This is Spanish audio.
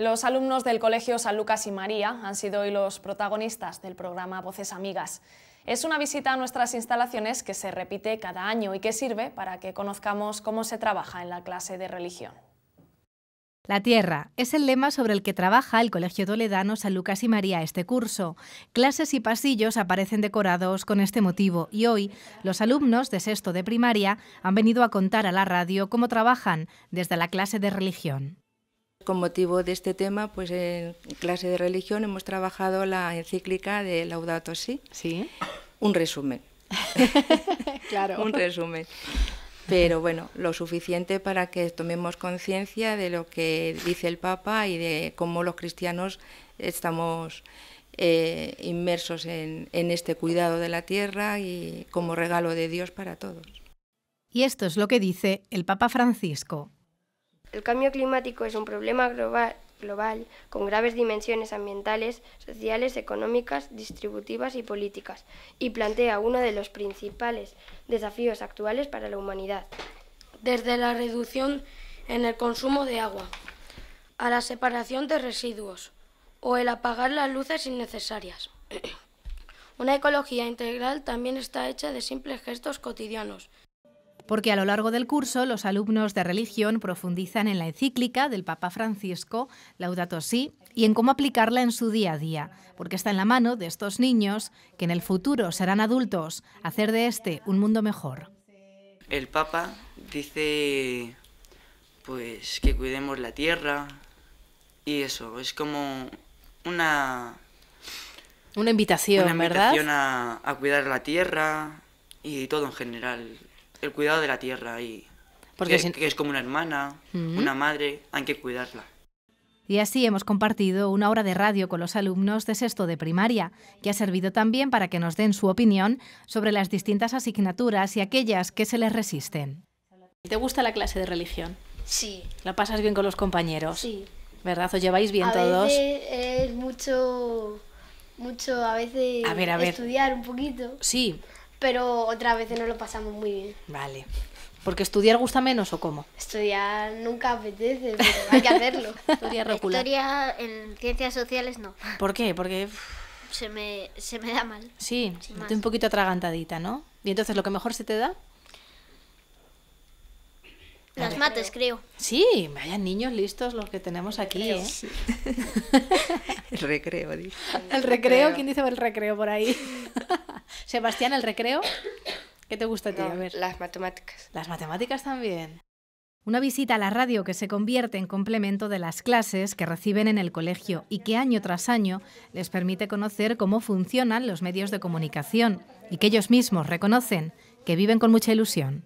Los alumnos del Colegio San Lucas y María han sido hoy los protagonistas del programa Voces Amigas. Es una visita a nuestras instalaciones que se repite cada año y que sirve para que conozcamos cómo se trabaja en la clase de religión. La tierra es el lema sobre el que trabaja el Colegio Toledano San Lucas y María este curso. Clases y pasillos aparecen decorados con este motivo y hoy los alumnos de sexto de primaria han venido a contar a la radio cómo trabajan desde la clase de religión. Con motivo de este tema, pues en clase de religión hemos trabajado la encíclica de Laudato Si. Sí. Un resumen. claro. Un resumen. Pero bueno, lo suficiente para que tomemos conciencia de lo que dice el Papa y de cómo los cristianos estamos eh, inmersos en este cuidado de la tierra y como regalo de Dios para todos. Y esto es lo que dice el Papa Francisco el cambio climático es un problema global, con graves dimensiones ambientales, sociales, económicas, distributivas y políticas, y plantea uno de los principales desafíos actuales para la humanidad. Desde la reducción en el consumo de agua, a la separación de residuos o el apagar las luces innecesarias. Una ecología integral también está hecha de simples gestos cotidianos porque a lo largo del curso los alumnos de religión profundizan en la encíclica del Papa Francisco, Laudato Si, y en cómo aplicarla en su día a día, porque está en la mano de estos niños que en el futuro serán adultos, hacer de este un mundo mejor. El Papa dice pues que cuidemos la tierra y eso, es como una una invitación, una A, a cuidar la tierra y todo en general, el cuidado de la tierra y Porque que, que es como una hermana, una madre, hay que cuidarla. Y así hemos compartido una hora de radio con los alumnos de sexto de primaria, que ha servido también para que nos den su opinión sobre las distintas asignaturas y aquellas que se les resisten. ¿Te gusta la clase de religión? Sí. ¿La pasas bien con los compañeros? Sí. ¿Verdad? ¿Os lleváis bien a todos? Veces es mucho, mucho a veces estudiar un poquito. Sí, pero otra vez no lo pasamos muy bien. Vale. ¿Porque estudiar gusta menos o cómo? Estudiar nunca apetece, pero hay que hacerlo. Historia en ciencias sociales no. ¿Por qué? Porque... Se me, se me da mal. Sí, estoy un poquito atragantadita, ¿no? ¿Y entonces lo que mejor se te da? Las mates, creo. Sí, vayan niños listos los que tenemos aquí, ¿eh? el recreo, dice. El recreo, ¿quién dice el recreo por ahí? Sebastián, el recreo. ¿Qué te gusta a ti? ver. Las matemáticas. Las matemáticas también. Una visita a la radio que se convierte en complemento de las clases que reciben en el colegio y que año tras año les permite conocer cómo funcionan los medios de comunicación y que ellos mismos reconocen que viven con mucha ilusión.